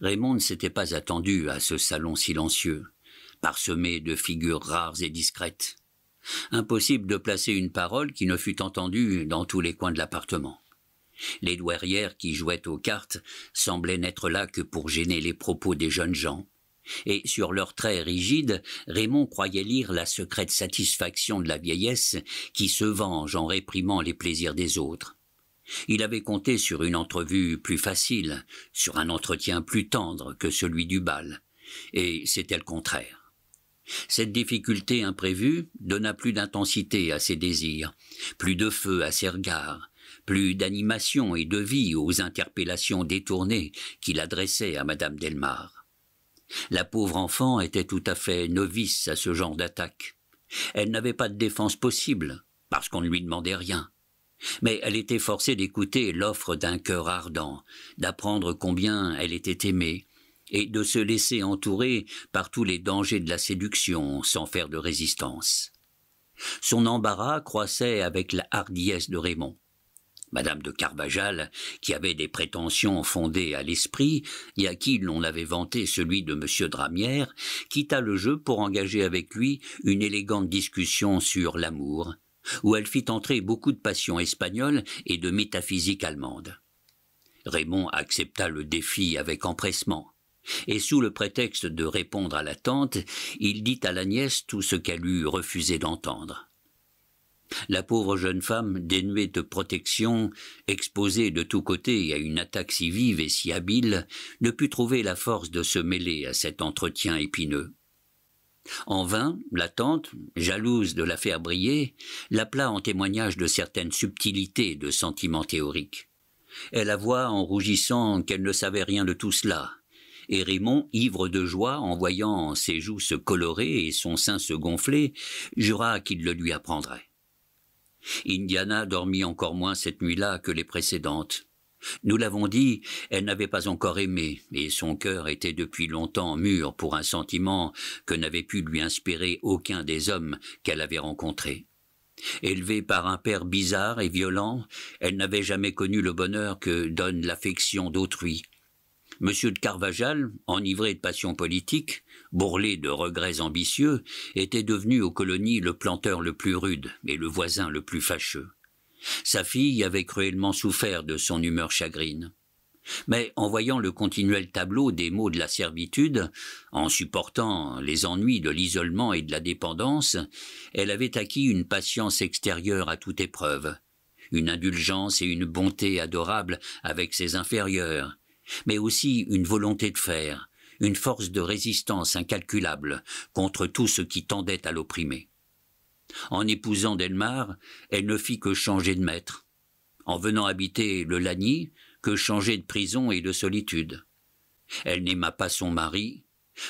Raymond ne s'était pas attendu à ce salon silencieux, parsemé de figures rares et discrètes. Impossible de placer une parole qui ne fût entendue dans tous les coins de l'appartement. Les douairières qui jouaient aux cartes semblaient n'être là que pour gêner les propos des jeunes gens. Et sur leurs traits rigides, Raymond croyait lire la secrète satisfaction de la vieillesse qui se venge en réprimant les plaisirs des autres. Il avait compté sur une entrevue plus facile, sur un entretien plus tendre que celui du bal, et c'était le contraire. Cette difficulté imprévue donna plus d'intensité à ses désirs, plus de feu à ses regards, plus d'animation et de vie aux interpellations détournées qu'il adressait à Madame Delmar. La pauvre enfant était tout à fait novice à ce genre d'attaque. Elle n'avait pas de défense possible, parce qu'on ne lui demandait rien. Mais elle était forcée d'écouter l'offre d'un cœur ardent, d'apprendre combien elle était aimée, et de se laisser entourer par tous les dangers de la séduction sans faire de résistance. Son embarras croissait avec la hardiesse de Raymond. Madame de Carvajal, qui avait des prétentions fondées à l'esprit et à qui l'on avait vanté celui de M. Dramière, quitta le jeu pour engager avec lui une élégante discussion sur l'amour, où elle fit entrer beaucoup de passions espagnoles et de métaphysique allemande. Raymond accepta le défi avec empressement, et sous le prétexte de répondre à la tante, il dit à la nièce tout ce qu'elle eût refusé d'entendre. La pauvre jeune femme, dénuée de protection, exposée de tous côtés à une attaque si vive et si habile, ne put trouver la force de se mêler à cet entretien épineux. En vain, la tante, jalouse de la faire briller, l'appela en témoignage de certaines subtilités de sentiments théoriques. Elle avoua en rougissant qu'elle ne savait rien de tout cela, et Raymond, ivre de joie en voyant ses joues se colorer et son sein se gonfler, jura qu'il le lui apprendrait. Indiana dormit encore moins cette nuit-là que les précédentes. Nous l'avons dit, elle n'avait pas encore aimé, et son cœur était depuis longtemps mûr pour un sentiment que n'avait pu lui inspirer aucun des hommes qu'elle avait rencontrés. Élevée par un père bizarre et violent, elle n'avait jamais connu le bonheur que donne l'affection d'autrui. M. de Carvajal, enivré de passion politique, bourré de regrets ambitieux, était devenu aux colonies le planteur le plus rude et le voisin le plus fâcheux. Sa fille avait cruellement souffert de son humeur chagrine. Mais en voyant le continuel tableau des maux de la servitude, en supportant les ennuis de l'isolement et de la dépendance, elle avait acquis une patience extérieure à toute épreuve, une indulgence et une bonté adorables avec ses inférieurs, mais aussi une volonté de faire, une force de résistance incalculable contre tout ce qui tendait à l'opprimer. En épousant Delmar, elle ne fit que changer de maître. En venant habiter le Lagny, que changer de prison et de solitude. Elle n'aima pas son mari,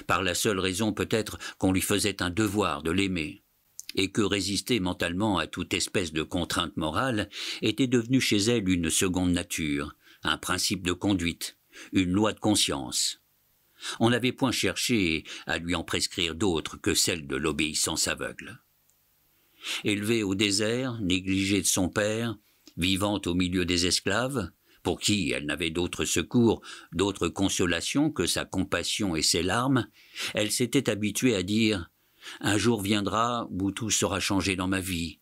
par la seule raison peut-être qu'on lui faisait un devoir de l'aimer, et que résister mentalement à toute espèce de contrainte morale était devenu chez elle une seconde nature, un principe de conduite, une loi de conscience. On n'avait point cherché à lui en prescrire d'autres que celle de l'obéissance aveugle. Élevée au désert, négligée de son père, vivant au milieu des esclaves, pour qui elle n'avait d'autre secours, d'autre consolation que sa compassion et ses larmes, elle s'était habituée à dire Un jour viendra où tout sera changé dans ma vie,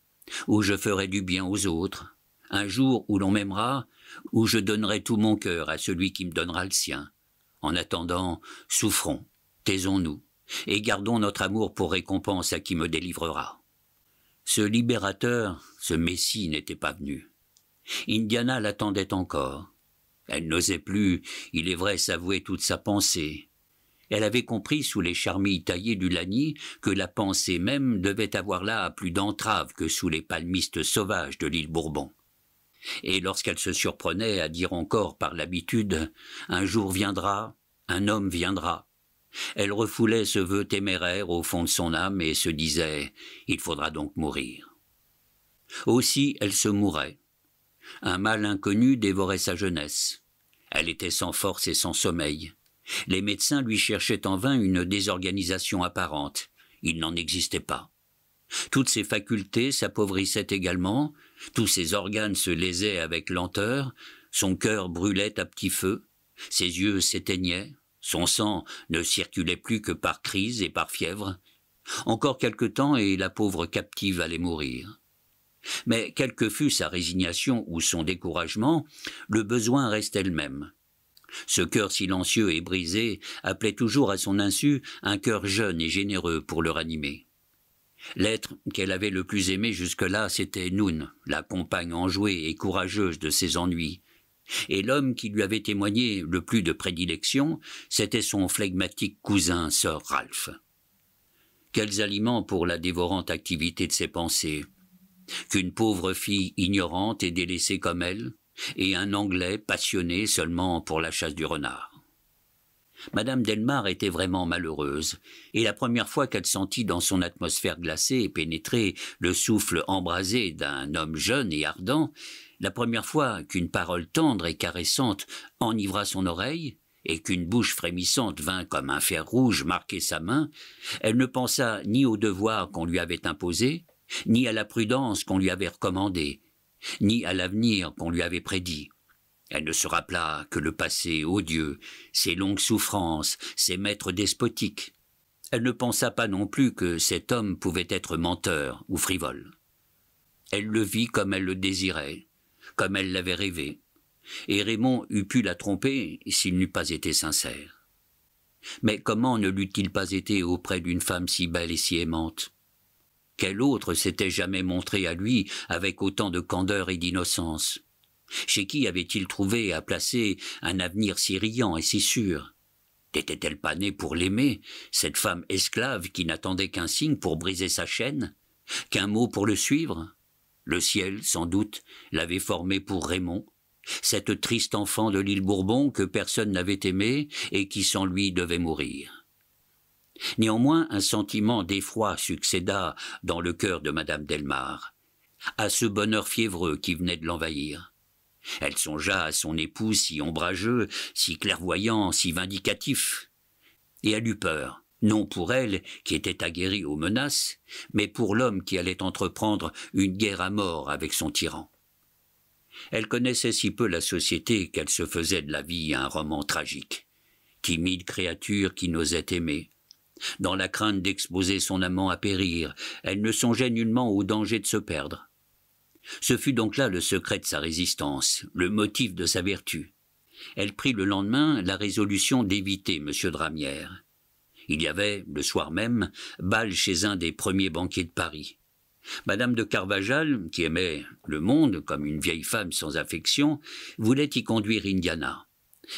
où je ferai du bien aux autres, un jour où l'on m'aimera, où je donnerai tout mon cœur à celui qui me donnera le sien. En attendant, souffrons, taisons-nous, et gardons notre amour pour récompense à qui me délivrera. Ce libérateur, ce Messie n'était pas venu. Indiana l'attendait encore. Elle n'osait plus, il est vrai, s'avouer toute sa pensée. Elle avait compris sous les charmilles taillées du lani que la pensée même devait avoir là plus d'entraves que sous les palmistes sauvages de l'île Bourbon. Et lorsqu'elle se surprenait à dire encore par l'habitude « un jour viendra, un homme viendra », elle refoulait ce vœu téméraire au fond de son âme et se disait Il faudra donc mourir. Aussi elle se mourait. Un mal inconnu dévorait sa jeunesse. Elle était sans force et sans sommeil. Les médecins lui cherchaient en vain une désorganisation apparente. Il n'en existait pas. Toutes ses facultés s'appauvrissaient également, tous ses organes se lésaient avec lenteur, son cœur brûlait à petit feu, ses yeux s'éteignaient, son sang ne circulait plus que par crise et par fièvre. Encore quelque temps et la pauvre captive allait mourir. Mais quelle que fût sa résignation ou son découragement, le besoin restait le même. Ce cœur silencieux et brisé appelait toujours à son insu un cœur jeune et généreux pour le ranimer. L'être qu'elle avait le plus aimé jusque-là, c'était Noun, la compagne enjouée et courageuse de ses ennuis, et l'homme qui lui avait témoigné le plus de prédilection, c'était son flegmatique cousin, Sir Ralph. Quels aliments pour la dévorante activité de ses pensées Qu'une pauvre fille ignorante et délaissée comme elle, et un Anglais passionné seulement pour la chasse du renard. Madame Delmar était vraiment malheureuse, et la première fois qu'elle sentit dans son atmosphère glacée et pénétrée le souffle embrasé d'un homme jeune et ardent, la première fois qu'une parole tendre et caressante enivra son oreille, et qu'une bouche frémissante vint comme un fer rouge marquer sa main, elle ne pensa ni au devoir qu'on lui avait imposé, ni à la prudence qu'on lui avait recommandée, ni à l'avenir qu'on lui avait prédit. Elle ne se rappela que le passé odieux, ses longues souffrances, ses maîtres despotiques. Elle ne pensa pas non plus que cet homme pouvait être menteur ou frivole. Elle le vit comme elle le désirait, comme elle l'avait rêvé, et Raymond eût pu la tromper s'il n'eût pas été sincère. Mais comment ne l'eût-il pas été auprès d'une femme si belle et si aimante Quel autre s'était jamais montré à lui avec autant de candeur et d'innocence Chez qui avait-il trouvé à placer un avenir si riant et si sûr N'était-elle pas née pour l'aimer, cette femme esclave qui n'attendait qu'un signe pour briser sa chaîne Qu'un mot pour le suivre le ciel, sans doute, l'avait formé pour Raymond, cette triste enfant de l'île Bourbon que personne n'avait aimé et qui sans lui devait mourir. Néanmoins, un sentiment d'effroi succéda dans le cœur de Madame Delmar, à ce bonheur fiévreux qui venait de l'envahir. Elle songea à son époux si ombrageux, si clairvoyant, si vindicatif, et elle eut peur, non pour elle, qui était aguerrie aux menaces, mais pour l'homme qui allait entreprendre une guerre à mort avec son tyran. Elle connaissait si peu la société qu'elle se faisait de la vie un roman tragique. Timide créature qui n'osait aimer. Dans la crainte d'exposer son amant à périr, elle ne songeait nullement au danger de se perdre. Ce fut donc là le secret de sa résistance, le motif de sa vertu. Elle prit le lendemain la résolution d'éviter Monsieur Dramière. Il y avait, le soir même, bal chez un des premiers banquiers de Paris. Madame de Carvajal, qui aimait le monde comme une vieille femme sans affection, voulait y conduire Indiana.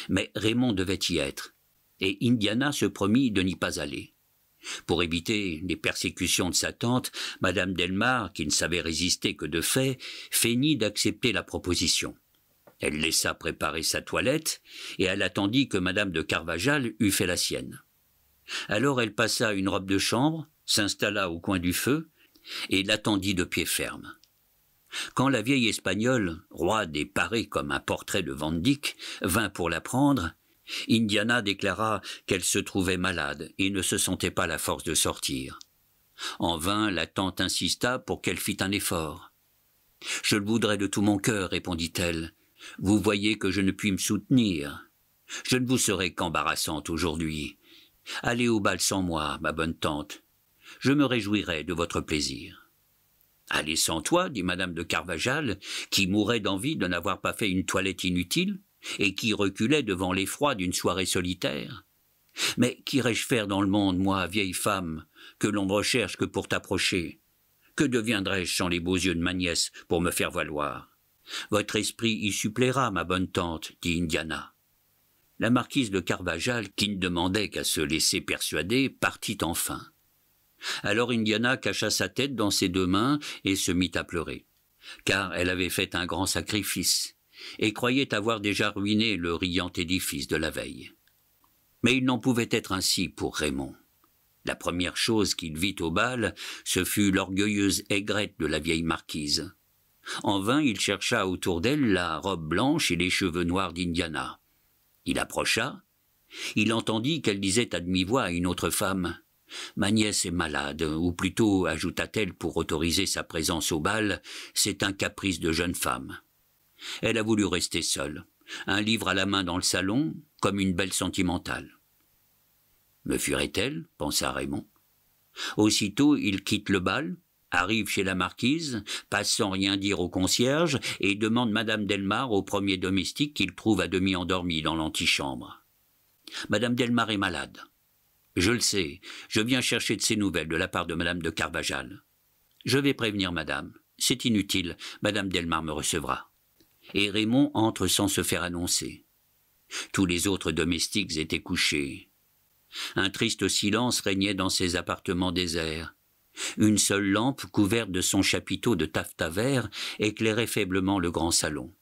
Mais Raymond devait y être, et Indiana se promit de n'y pas aller. Pour éviter les persécutions de sa tante, Madame Delmar, qui ne savait résister que de fait, feignit d'accepter la proposition. Elle laissa préparer sa toilette, et elle attendit que Madame de Carvajal eût fait la sienne. Alors elle passa une robe de chambre, s'installa au coin du feu, et l'attendit de pied ferme. Quand la vieille Espagnole, roide et parée comme un portrait de Van Dyck, vint pour la prendre, Indiana déclara qu'elle se trouvait malade et ne se sentait pas la force de sortir. En vain, la tante insista pour qu'elle fît un effort. Je le voudrais de tout mon cœur, répondit-elle. Vous voyez que je ne puis me soutenir. Je ne vous serai qu'embarrassante aujourd'hui. Allez au bal sans moi, ma bonne tante. Je me réjouirai de votre plaisir. Allez sans toi, dit madame de Carvajal, qui mourait d'envie de n'avoir pas fait une toilette inutile, et qui reculait devant l'effroi d'une soirée solitaire. Mais qu'irais-je faire dans le monde, moi, vieille femme, que l'on ne recherche que pour t'approcher? Que deviendrais-je sans les beaux yeux de ma nièce pour me faire valoir? Votre esprit y suppléera, ma bonne tante, dit Indiana la marquise de Carvajal, qui ne demandait qu'à se laisser persuader, partit enfin. Alors Indiana cacha sa tête dans ses deux mains et se mit à pleurer, car elle avait fait un grand sacrifice et croyait avoir déjà ruiné le riant édifice de la veille. Mais il n'en pouvait être ainsi pour Raymond. La première chose qu'il vit au bal, ce fut l'orgueilleuse aigrette de la vieille marquise. En vain, il chercha autour d'elle la robe blanche et les cheveux noirs d'Indiana. Il approcha. Il entendit qu'elle disait à demi-voix à une autre femme Ma nièce est malade, ou plutôt, ajouta-t-elle pour autoriser sa présence au bal, c'est un caprice de jeune femme. Elle a voulu rester seule, un livre à la main dans le salon, comme une belle sentimentale. Me fuirait-elle pensa Raymond. Aussitôt, il quitte le bal, arrive chez la marquise, passe sans rien dire au concierge et demande Madame Delmar au premier domestique qu'il trouve à demi endormi dans l'antichambre. Madame Delmar est malade. Je le sais, je viens chercher de ses nouvelles de la part de Madame de Carvajal. Je vais prévenir Madame. C'est inutile, Madame Delmar me recevra. Et Raymond entre sans se faire annoncer. Tous les autres domestiques étaient couchés. Un triste silence régnait dans ces appartements déserts, une seule lampe couverte de son chapiteau de taffetas vert éclairait faiblement le grand salon.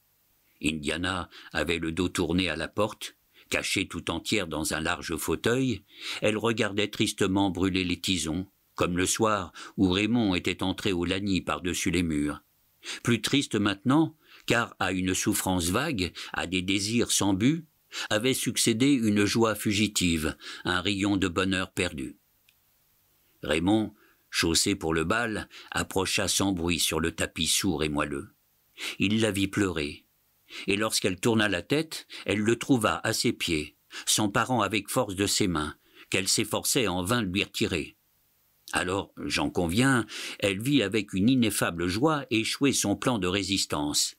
Indiana avait le dos tourné à la porte, cachée tout entière dans un large fauteuil, elle regardait tristement brûler les tisons, comme le soir où Raymond était entré au Lagny par-dessus les murs. Plus triste maintenant, car à une souffrance vague, à des désirs sans but, avait succédé une joie fugitive, un rayon de bonheur perdu. Raymond Chaussée pour le bal, approcha sans bruit sur le tapis sourd et moelleux. Il la vit pleurer, et lorsqu'elle tourna la tête, elle le trouva à ses pieds, s'emparant avec force de ses mains, qu'elle s'efforçait en vain de lui retirer. Alors, j'en conviens, elle vit avec une ineffable joie échouer son plan de résistance.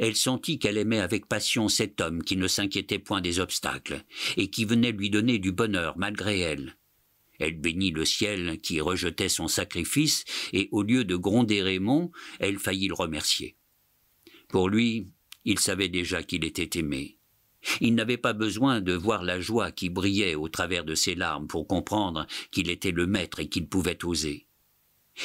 Elle sentit qu'elle aimait avec passion cet homme qui ne s'inquiétait point des obstacles, et qui venait lui donner du bonheur malgré elle, elle bénit le ciel qui rejetait son sacrifice, et au lieu de gronder Raymond, elle faillit le remercier. Pour lui, il savait déjà qu'il était aimé. Il n'avait pas besoin de voir la joie qui brillait au travers de ses larmes pour comprendre qu'il était le maître et qu'il pouvait oser.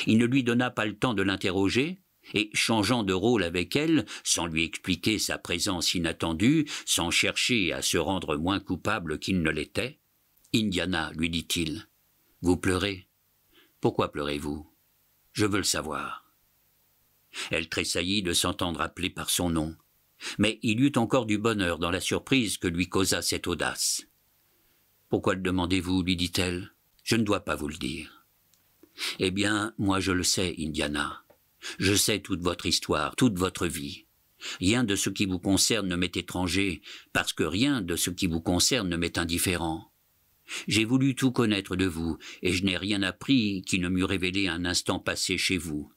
Il ne lui donna pas le temps de l'interroger, et changeant de rôle avec elle, sans lui expliquer sa présence inattendue, sans chercher à se rendre moins coupable qu'il ne l'était, Indiana, lui dit-il, vous pleurez Pourquoi pleurez-vous Je veux le savoir. Elle tressaillit de s'entendre appeler par son nom, mais il y eut encore du bonheur dans la surprise que lui causa cette audace. Pourquoi le demandez-vous lui dit-elle. Je ne dois pas vous le dire. Eh bien, moi je le sais, Indiana. Je sais toute votre histoire, toute votre vie. Rien de ce qui vous concerne ne m'est étranger, parce que rien de ce qui vous concerne ne m'est indifférent. J'ai voulu tout connaître de vous, et je n'ai rien appris qui ne m'eût révélé un instant passé chez vous.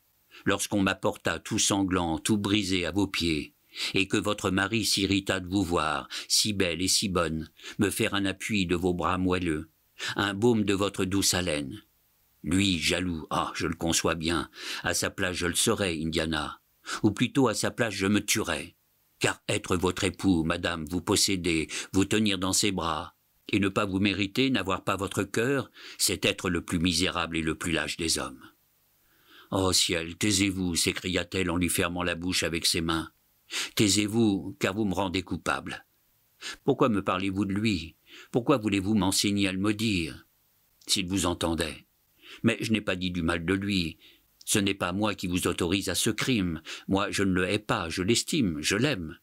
Lorsqu'on m'apporta tout sanglant, tout brisé à vos pieds, et que votre mari s'irrita de vous voir, si belle et si bonne, me faire un appui de vos bras moelleux, un baume de votre douce haleine. Lui, jaloux, ah, je le conçois bien, à sa place je le serais, Indiana, ou plutôt à sa place je me tuerais, car être votre époux, madame, vous posséder, vous tenir dans ses bras, et ne pas vous mériter, n'avoir pas votre cœur, c'est être le plus misérable et le plus lâche des hommes. Oh ciel, taisez-vous, s'écria-t-elle en lui fermant la bouche avec ses mains. Taisez-vous, car vous me rendez coupable. Pourquoi me parlez-vous de lui Pourquoi voulez-vous m'enseigner à le maudire S'il vous entendait. Mais je n'ai pas dit du mal de lui. Ce n'est pas moi qui vous autorise à ce crime. Moi, je ne le hais pas, je l'estime, je l'aime.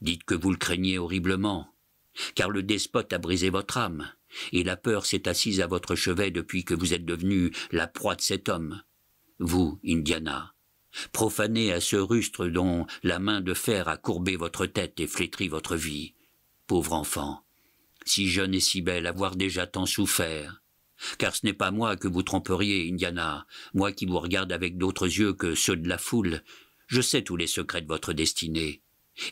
Dites que vous le craignez horriblement car le despote a brisé votre âme, et la peur s'est assise à votre chevet depuis que vous êtes devenue la proie de cet homme. Vous, Indiana, profanée à ce rustre dont la main de fer a courbé votre tête et flétri votre vie. Pauvre enfant, si jeune et si belle, avoir déjà tant souffert. Car ce n'est pas moi que vous tromperiez, Indiana, moi qui vous regarde avec d'autres yeux que ceux de la foule. Je sais tous les secrets de votre destinée,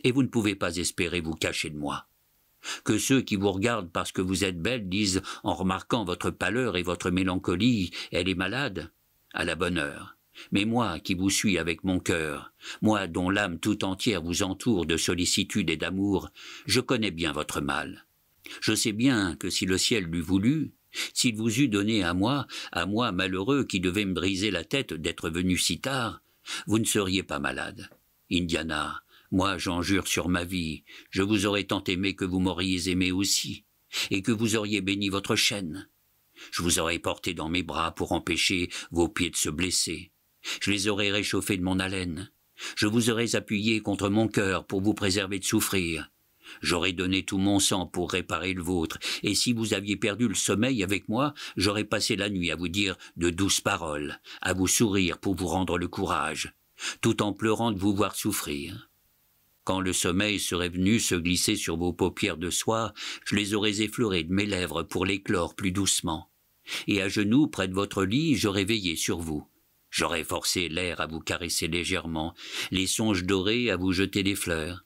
et vous ne pouvez pas espérer vous cacher de moi que ceux qui vous regardent parce que vous êtes belle disent en remarquant votre pâleur et votre mélancolie, elle est malade, à la bonne heure. Mais moi qui vous suis avec mon cœur, moi dont l'âme tout entière vous entoure de sollicitude et d'amour, je connais bien votre mal. Je sais bien que si le ciel l'eût voulu, s'il vous eût donné à moi, à moi malheureux qui devais me briser la tête d'être venu si tard, vous ne seriez pas malade. Indiana, moi, j'en jure sur ma vie, je vous aurais tant aimé que vous m'auriez aimé aussi, et que vous auriez béni votre chaîne. Je vous aurais porté dans mes bras pour empêcher vos pieds de se blesser. Je les aurais réchauffés de mon haleine. Je vous aurais appuyé contre mon cœur pour vous préserver de souffrir. J'aurais donné tout mon sang pour réparer le vôtre, et si vous aviez perdu le sommeil avec moi, j'aurais passé la nuit à vous dire de douces paroles, à vous sourire pour vous rendre le courage, tout en pleurant de vous voir souffrir. Quand le sommeil serait venu se glisser sur vos paupières de soie, je les aurais effleurées de mes lèvres pour l'éclore plus doucement. Et à genoux, près de votre lit, j'aurais veillé sur vous. J'aurais forcé l'air à vous caresser légèrement, les songes dorés à vous jeter des fleurs.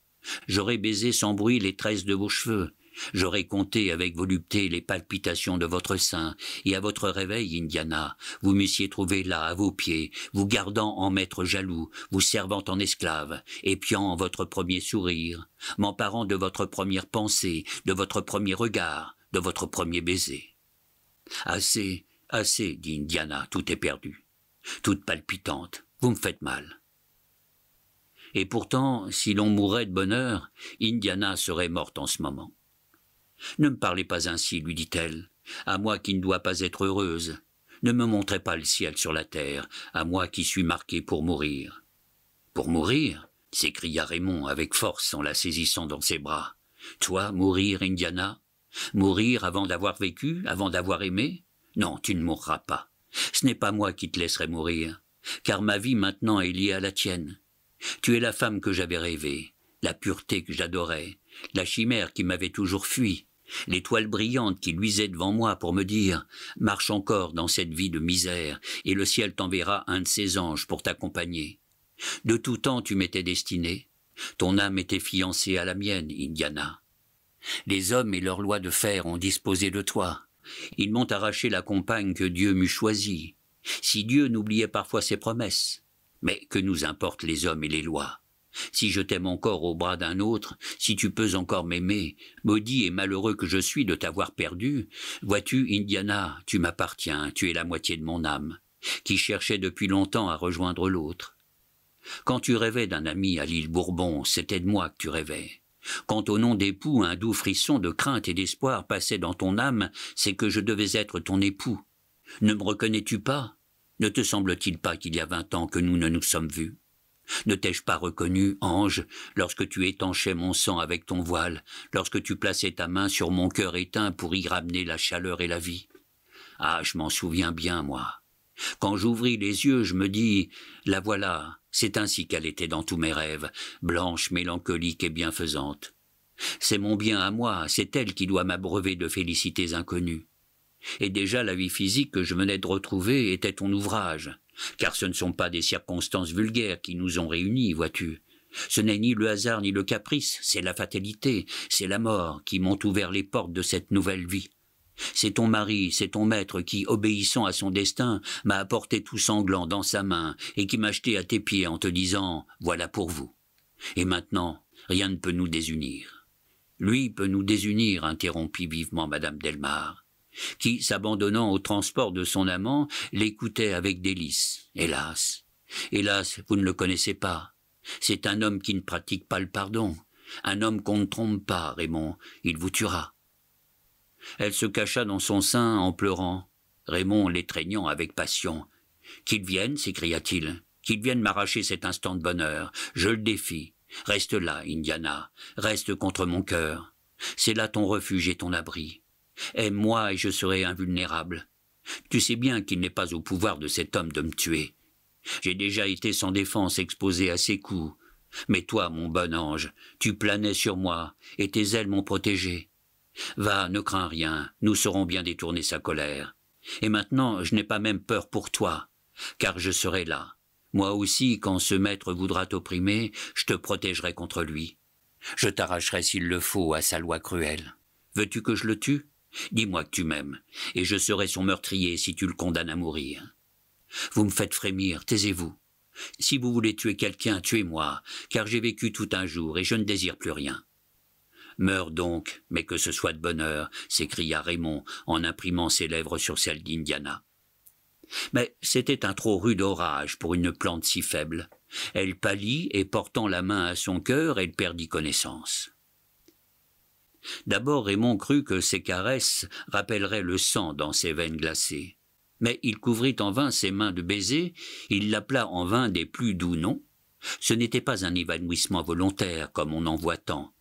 J'aurais baisé sans bruit les tresses de vos cheveux, J'aurais compté avec volupté les palpitations de votre sein, et à votre réveil, Indiana, vous m'eussiez trouvé là, à vos pieds, vous gardant en maître jaloux, vous servant en esclave, épiant votre premier sourire, m'emparant de votre première pensée, de votre premier regard, de votre premier baiser. Assez, assez, dit Indiana, tout est perdu. Toute palpitante, vous me faites mal. Et pourtant, si l'on mourait de bonheur, Indiana serait morte en ce moment. Ne me parlez pas ainsi, lui dit-elle, à moi qui ne dois pas être heureuse. Ne me montrez pas le ciel sur la terre, à moi qui suis marquée pour mourir. Pour mourir s'écria Raymond avec force en la saisissant dans ses bras. Toi, mourir, Indiana Mourir avant d'avoir vécu, avant d'avoir aimé Non, tu ne mourras pas. Ce n'est pas moi qui te laisserai mourir, car ma vie maintenant est liée à la tienne. Tu es la femme que j'avais rêvée, la pureté que j'adorais, la chimère qui m'avait toujours fui, l'étoile brillante qui luisait devant moi pour me dire ⁇ Marche encore dans cette vie de misère, et le ciel t'enverra un de ses anges pour t'accompagner. De tout temps tu m'étais destinée. ton âme était fiancée à la mienne, Indiana. Les hommes et leurs lois de fer ont disposé de toi. Ils m'ont arraché la compagne que Dieu m'eût choisie, si Dieu n'oubliait parfois ses promesses. Mais que nous importent les hommes et les lois si je t'aime encore au bras d'un autre, si tu peux encore m'aimer, maudit et malheureux que je suis de t'avoir perdu, vois-tu, Indiana, tu m'appartiens, tu es la moitié de mon âme, qui cherchait depuis longtemps à rejoindre l'autre. Quand tu rêvais d'un ami à l'île Bourbon, c'était de moi que tu rêvais. Quand au nom d'époux un doux frisson de crainte et d'espoir passait dans ton âme, c'est que je devais être ton époux. Ne me reconnais-tu pas Ne te semble-t-il pas qu'il y a vingt ans que nous ne nous sommes vus ne t'ai-je pas reconnu, ange, lorsque tu étanchais mon sang avec ton voile, lorsque tu plaçais ta main sur mon cœur éteint pour y ramener la chaleur et la vie Ah, je m'en souviens bien, moi. Quand j'ouvris les yeux, je me dis La voilà, c'est ainsi qu'elle était dans tous mes rêves, blanche, mélancolique et bienfaisante. C'est mon bien à moi, c'est elle qui doit m'abreuver de félicités inconnues. Et déjà la vie physique que je venais de retrouver était ton ouvrage, car ce ne sont pas des circonstances vulgaires qui nous ont réunis, vois-tu. Ce n'est ni le hasard ni le caprice, c'est la fatalité, c'est la mort qui m'ont ouvert les portes de cette nouvelle vie. C'est ton mari, c'est ton maître qui, obéissant à son destin, m'a apporté tout sanglant dans sa main et qui m'a jeté à tes pieds en te disant « Voilà pour vous ». Et maintenant, rien ne peut nous désunir. Lui peut nous désunir, interrompit vivement madame Delmar qui, s'abandonnant au transport de son amant, l'écoutait avec délices. Hélas, hélas, vous ne le connaissez pas. C'est un homme qui ne pratique pas le pardon. Un homme qu'on ne trompe pas, Raymond. Il vous tuera. Elle se cacha dans son sein en pleurant, Raymond l'étreignant avec passion. Qu'il vienne, s'écria-t-il, qu'il vienne m'arracher cet instant de bonheur. Je le défie. Reste là, Indiana. Reste contre mon cœur. C'est là ton refuge et ton abri. Aime-moi et je serai invulnérable. Tu sais bien qu'il n'est pas au pouvoir de cet homme de me tuer. J'ai déjà été sans défense exposé à ses coups. Mais toi, mon bon ange, tu planais sur moi, et tes ailes m'ont protégé. Va, ne crains rien, nous saurons bien détourner sa colère. Et maintenant, je n'ai pas même peur pour toi, car je serai là. Moi aussi, quand ce maître voudra t'opprimer, je te protégerai contre lui. Je t'arracherai s'il le faut à sa loi cruelle. Veux-tu que je le tue Dis-moi que tu m'aimes, et je serai son meurtrier si tu le condamnes à mourir. Vous me faites frémir, taisez-vous. Si vous voulez tuer quelqu'un, tuez-moi, car j'ai vécu tout un jour et je ne désire plus rien. Meurs donc, mais que ce soit de bonheur, s'écria Raymond en imprimant ses lèvres sur celles d'Indiana. Mais c'était un trop rude orage pour une plante si faible. Elle pâlit et portant la main à son cœur, elle perdit connaissance. D'abord Raymond crut que ses caresses rappelleraient le sang dans ses veines glacées. Mais il couvrit en vain ses mains de baisers, il l'appela en vain des plus doux noms. Ce n'était pas un évanouissement volontaire, comme on en voit tant.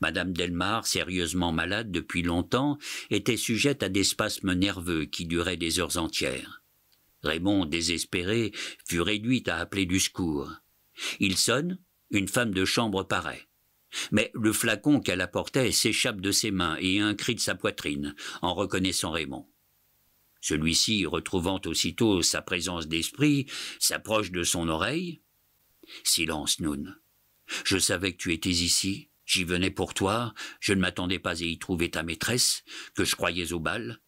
Madame Delmar, sérieusement malade depuis longtemps, était sujette à des spasmes nerveux qui duraient des heures entières. Raymond, désespéré, fut réduit à appeler du secours. Il sonne, une femme de chambre paraît. Mais le flacon qu'elle apportait s'échappe de ses mains et un cri de sa poitrine, en reconnaissant Raymond. Celui-ci, retrouvant aussitôt sa présence d'esprit, s'approche de son oreille. Silence, Noun. Je savais que tu étais ici, j'y venais pour toi, je ne m'attendais pas à y trouver ta maîtresse, que je croyais au bal.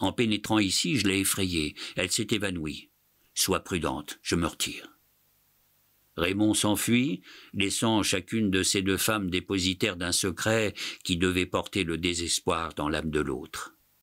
En pénétrant ici, je l'ai effrayée, elle s'est évanouie. Sois prudente, je me retire. Raymond s'enfuit, laissant chacune de ces deux femmes dépositaire d'un secret qui devait porter le désespoir dans l'âme de l'autre.